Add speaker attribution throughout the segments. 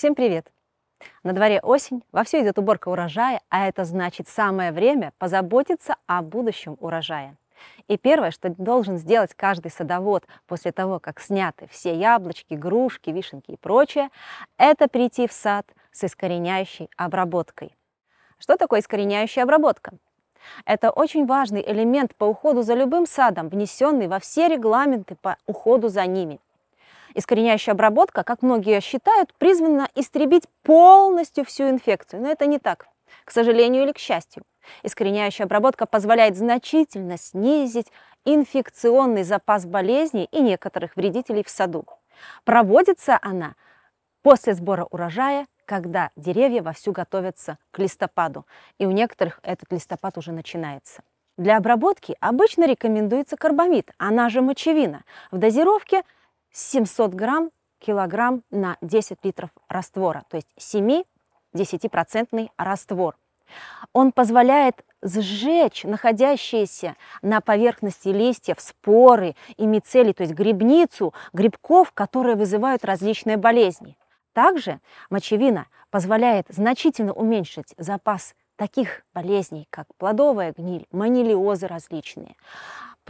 Speaker 1: Всем привет! На дворе осень, во все идет уборка урожая, а это значит самое время позаботиться о будущем урожая. И первое, что должен сделать каждый садовод после того, как сняты все яблочки, грушки, вишенки и прочее, это прийти в сад с искореняющей обработкой. Что такое искореняющая обработка? Это очень важный элемент по уходу за любым садом, внесенный во все регламенты по уходу за ними – Искореняющая обработка, как многие считают, призвана истребить полностью всю инфекцию, но это не так, к сожалению или к счастью. Искореняющая обработка позволяет значительно снизить инфекционный запас болезней и некоторых вредителей в саду. Проводится она после сбора урожая, когда деревья вовсю готовятся к листопаду, и у некоторых этот листопад уже начинается. Для обработки обычно рекомендуется карбамид, она же мочевина, в дозировке – 700 грамм килограмм на 10 литров раствора, то есть 7-10% раствор. Он позволяет сжечь находящиеся на поверхности листьев споры и мицелий, то есть грибницу грибков, которые вызывают различные болезни. Также мочевина позволяет значительно уменьшить запас таких болезней, как плодовая гниль, манилиозы различные,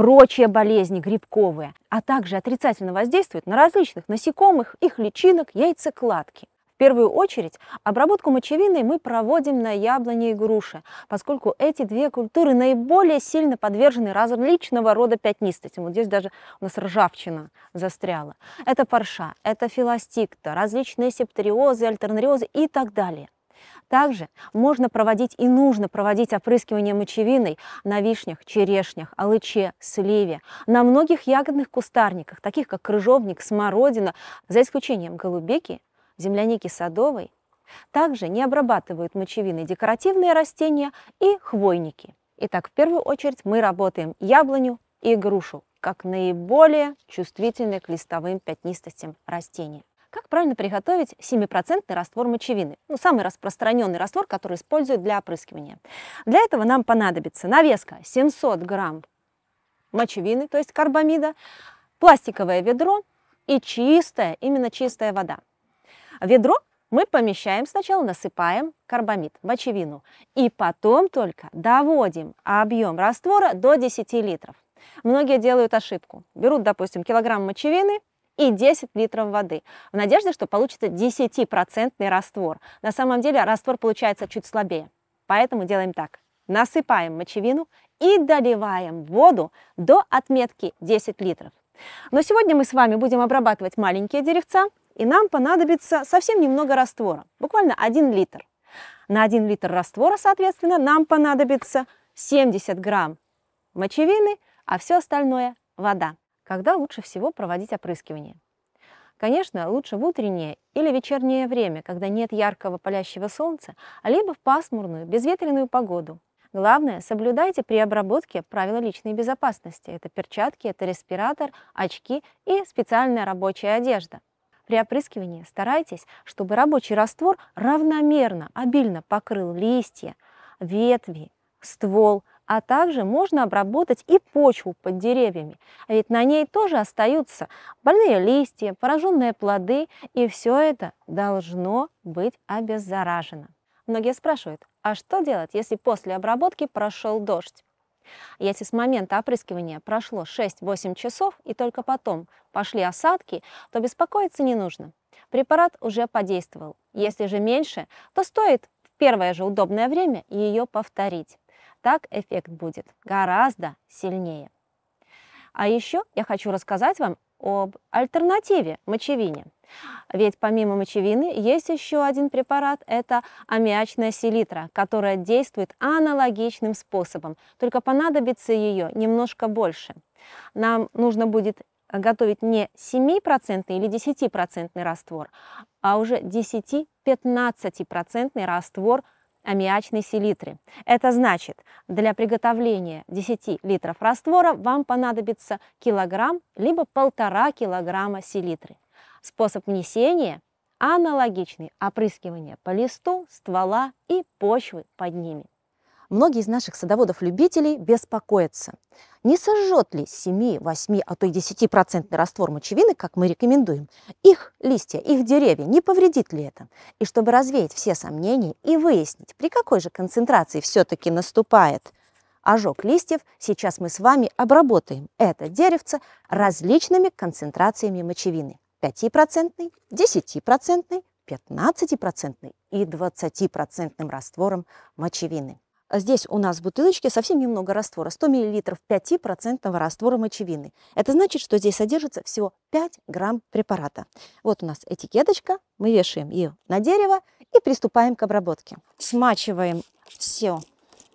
Speaker 1: прочие болезни грибковые, а также отрицательно воздействует на различных насекомых, их личинок, яйцекладки. В первую очередь обработку мочевины мы проводим на яблоне и груше, поскольку эти две культуры наиболее сильно подвержены различного рода пятнистости. Вот здесь даже у нас ржавчина застряла. Это парша, это филастикта, различные септориозы, альтернариозы и так далее. Также можно проводить и нужно проводить опрыскивание мочевиной на вишнях, черешнях, алыче, сливе, на многих ягодных кустарниках, таких как крыжовник, смородина, за исключением голубики, земляники садовой. Также не обрабатывают мочевиной декоративные растения и хвойники. Итак, в первую очередь мы работаем яблоню и грушу как наиболее чувствительные к листовым пятнистостям растения. Как правильно приготовить 7% раствор мочевины? Ну, самый распространенный раствор, который используют для опрыскивания. Для этого нам понадобится навеска 700 грамм мочевины, то есть карбамида, пластиковое ведро и чистая, именно чистая вода. Ведро мы помещаем, сначала насыпаем карбамид, мочевину, и потом только доводим объем раствора до 10 литров. Многие делают ошибку. Берут, допустим, килограмм мочевины, и 10 литров воды, в надежде, что получится 10% раствор. На самом деле раствор получается чуть слабее. Поэтому делаем так. Насыпаем мочевину и доливаем воду до отметки 10 литров. Но сегодня мы с вами будем обрабатывать маленькие деревца, и нам понадобится совсем немного раствора, буквально 1 литр. На 1 литр раствора, соответственно, нам понадобится 70 грамм мочевины, а все остальное – вода когда лучше всего проводить опрыскивание. Конечно, лучше в утреннее или вечернее время, когда нет яркого палящего солнца, либо в пасмурную, безветренную погоду. Главное, соблюдайте при обработке правила личной безопасности. Это перчатки, это респиратор, очки и специальная рабочая одежда. При опрыскивании старайтесь, чтобы рабочий раствор равномерно, обильно покрыл листья, ветви, ствол, а также можно обработать и почву под деревьями, а ведь на ней тоже остаются больные листья, пораженные плоды, и все это должно быть обеззаражено. Многие спрашивают, а что делать, если после обработки прошел дождь? Если с момента опрыскивания прошло 6-8 часов и только потом пошли осадки, то беспокоиться не нужно. Препарат уже подействовал. Если же меньше, то стоит в первое же удобное время ее повторить так эффект будет гораздо сильнее. А еще я хочу рассказать вам об альтернативе мочевине. Ведь помимо мочевины есть еще один препарат – это аммиачная селитра, которая действует аналогичным способом, только понадобится ее немножко больше. Нам нужно будет готовить не 7% или 10% раствор, а уже 10-15% раствор – аммиачной селитры. Это значит, для приготовления 10 литров раствора вам понадобится килограмм либо полтора килограмма селитры. Способ внесения аналогичный опрыскивание по листу, ствола и почвы под ними. Многие из наших садоводов-любителей беспокоятся, не сожжет ли 7, 8, а то и 10% раствор мочевины, как мы рекомендуем, их листья, их деревья, не повредит ли это? И чтобы развеять все сомнения и выяснить, при какой же концентрации все-таки наступает ожог листьев, сейчас мы с вами обработаем это деревце различными концентрациями мочевины. 5%, 10%, 15% и 20% раствором мочевины. А здесь у нас в бутылочке совсем немного раствора, 100 мл 5% раствора мочевины. Это значит, что здесь содержится всего 5 грамм препарата. Вот у нас этикеточка, мы вешаем ее на дерево и приступаем к обработке. Смачиваем все,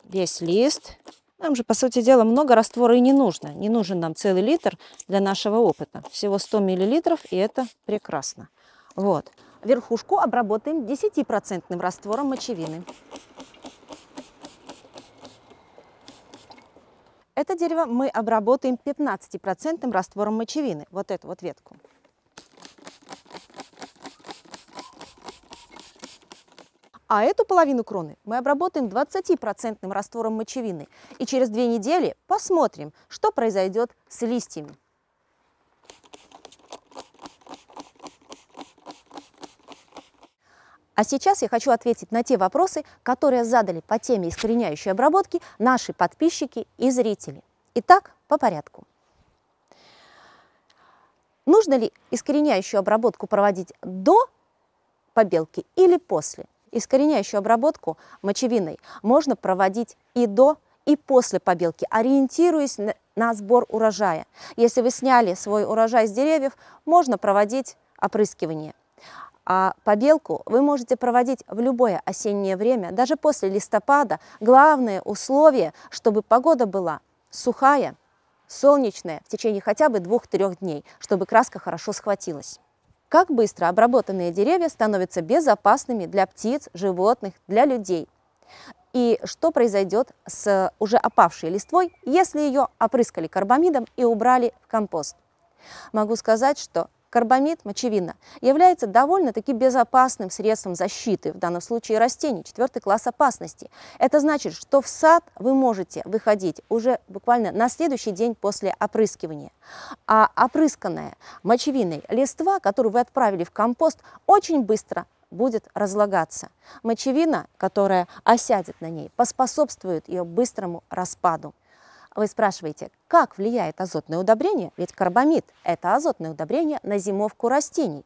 Speaker 1: весь лист. Нам же, по сути дела, много раствора и не нужно. Не нужен нам целый литр для нашего опыта. Всего 100 мл, и это прекрасно. Вот. Верхушку обработаем 10% раствором мочевины. Это дерево мы обработаем 15% раствором мочевины, вот эту вот ветку. А эту половину кроны мы обработаем 20% раствором мочевины. И через две недели посмотрим, что произойдет с листьями. А сейчас я хочу ответить на те вопросы, которые задали по теме искореняющей обработки наши подписчики и зрители. Итак, по порядку. Нужно ли искореняющую обработку проводить до побелки или после? Искореняющую обработку мочевиной можно проводить и до, и после побелки, ориентируясь на сбор урожая. Если вы сняли свой урожай с деревьев, можно проводить опрыскивание – а побелку вы можете проводить в любое осеннее время, даже после листопада. Главное условие, чтобы погода была сухая, солнечная в течение хотя бы 2-3 дней, чтобы краска хорошо схватилась. Как быстро обработанные деревья становятся безопасными для птиц, животных, для людей. И что произойдет с уже опавшей листвой, если ее опрыскали карбамидом и убрали в компост. Могу сказать, что Карбамид, мочевина, является довольно-таки безопасным средством защиты, в данном случае растений, четвертый класс опасности. Это значит, что в сад вы можете выходить уже буквально на следующий день после опрыскивания. А опрысканная мочевиной листва, которую вы отправили в компост, очень быстро будет разлагаться. Мочевина, которая осядет на ней, поспособствует ее быстрому распаду. Вы спрашиваете, как влияет азотное удобрение? Ведь карбамид – это азотное удобрение на зимовку растений.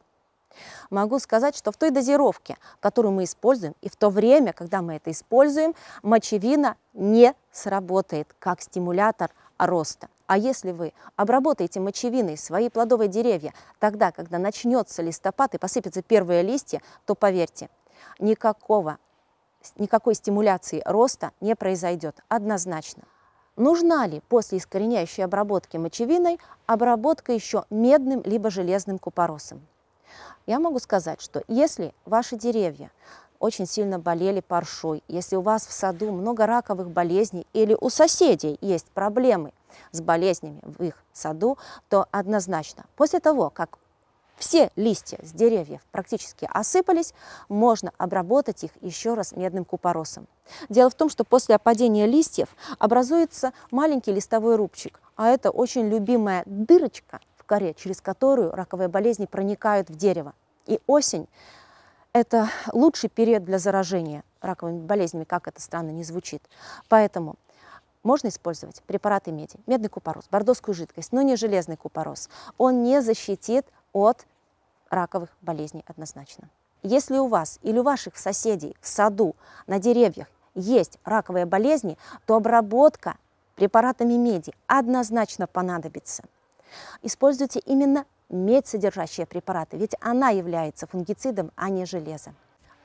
Speaker 1: Могу сказать, что в той дозировке, которую мы используем, и в то время, когда мы это используем, мочевина не сработает как стимулятор роста. А если вы обработаете мочевиной свои плодовые деревья тогда, когда начнется листопад и посыпятся первые листья, то поверьте, никакого, никакой стимуляции роста не произойдет однозначно нужна ли после искореняющей обработки мочевиной обработка еще медным либо железным купоросом. Я могу сказать, что если ваши деревья очень сильно болели паршой, если у вас в саду много раковых болезней или у соседей есть проблемы с болезнями в их саду, то однозначно после того, как все листья с деревьев практически осыпались, можно обработать их еще раз медным купоросом. Дело в том, что после опадения листьев образуется маленький листовой рубчик, а это очень любимая дырочка в коре, через которую раковые болезни проникают в дерево. И осень – это лучший период для заражения раковыми болезнями, как это странно не звучит. Поэтому можно использовать препараты меди, медный купорос, бордоскую жидкость, но не железный купорос. Он не защитит от раковых болезней однозначно. Если у вас или у ваших соседей в саду, на деревьях есть раковые болезни, то обработка препаратами меди однозначно понадобится. Используйте именно медь содержащие препараты, ведь она является фунгицидом, а не железом.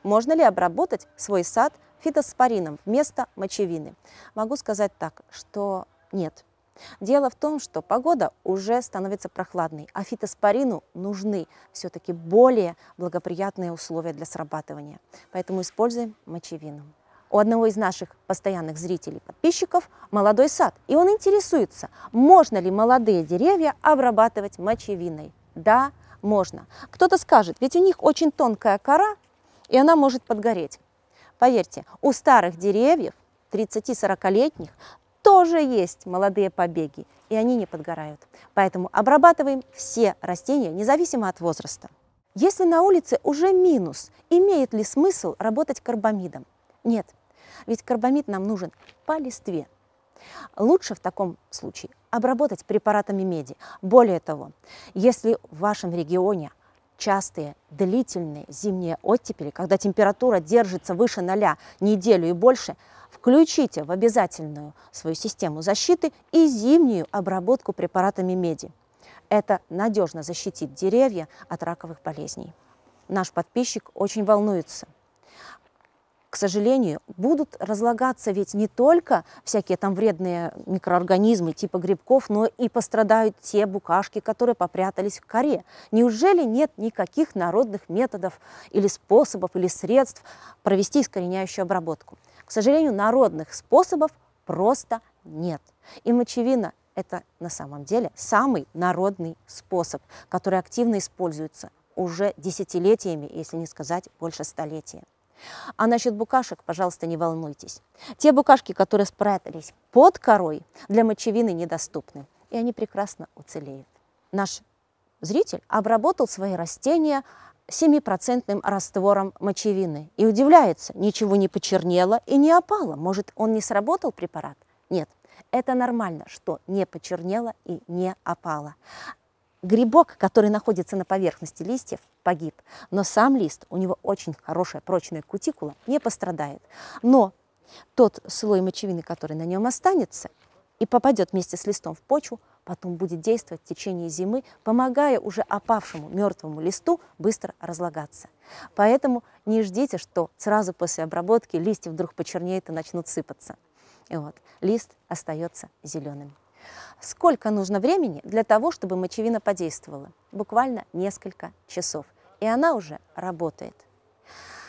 Speaker 1: Можно ли обработать свой сад фитоспорином вместо мочевины? Могу сказать так, что нет. Дело в том, что погода уже становится прохладной, а фитоспорину нужны все-таки более благоприятные условия для срабатывания. Поэтому используем мочевину. У одного из наших постоянных зрителей, подписчиков, молодой сад, и он интересуется, можно ли молодые деревья обрабатывать мочевиной. Да, можно. Кто-то скажет, ведь у них очень тонкая кора, и она может подгореть. Поверьте, у старых деревьев 30-40-летних тоже есть молодые побеги, и они не подгорают. Поэтому обрабатываем все растения, независимо от возраста. Если на улице уже минус, имеет ли смысл работать карбамидом? Нет, ведь карбамид нам нужен по листве. Лучше в таком случае обработать препаратами меди. Более того, если в вашем регионе частые длительные зимние оттепели, когда температура держится выше ноля неделю и больше, Включите в обязательную свою систему защиты и зимнюю обработку препаратами меди. Это надежно защитит деревья от раковых болезней. Наш подписчик очень волнуется к сожалению, будут разлагаться ведь не только всякие там вредные микроорганизмы типа грибков, но и пострадают те букашки, которые попрятались в коре. Неужели нет никаких народных методов или способов, или средств провести искореняющую обработку? К сожалению, народных способов просто нет. И мочевина – это на самом деле самый народный способ, который активно используется уже десятилетиями, если не сказать больше столетия. А насчет букашек, пожалуйста, не волнуйтесь. Те букашки, которые спрятались под корой, для мочевины недоступны, и они прекрасно уцелеют. Наш зритель обработал свои растения 7% раствором мочевины и удивляется, ничего не почернело и не опало. Может, он не сработал препарат? Нет, это нормально, что не почернело и не опало. Грибок, который находится на поверхности листьев, погиб, но сам лист, у него очень хорошая прочная кутикула, не пострадает. Но тот слой мочевины, который на нем останется, и попадет вместе с листом в почву, потом будет действовать в течение зимы, помогая уже опавшему мертвому листу быстро разлагаться. Поэтому не ждите, что сразу после обработки листья вдруг почернеют и начнут сыпаться. И вот, лист остается зеленым. Сколько нужно времени для того, чтобы мочевина подействовала? Буквально несколько часов. И она уже работает.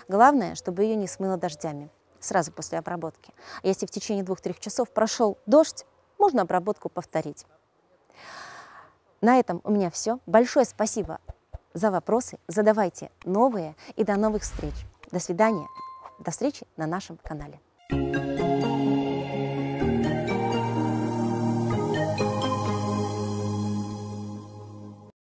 Speaker 1: Главное, чтобы ее не смыло дождями сразу после обработки. если в течение двух-трех часов прошел дождь, можно обработку повторить. На этом у меня все. Большое спасибо за вопросы. Задавайте новые и до новых встреч. До свидания. До встречи на нашем канале. Thank you.